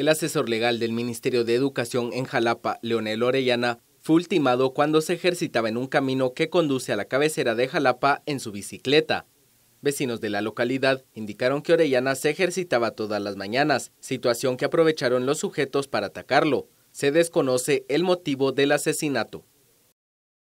El asesor legal del Ministerio de Educación en Jalapa, Leonel Orellana, fue ultimado cuando se ejercitaba en un camino que conduce a la cabecera de Jalapa en su bicicleta. Vecinos de la localidad indicaron que Orellana se ejercitaba todas las mañanas, situación que aprovecharon los sujetos para atacarlo. Se desconoce el motivo del asesinato.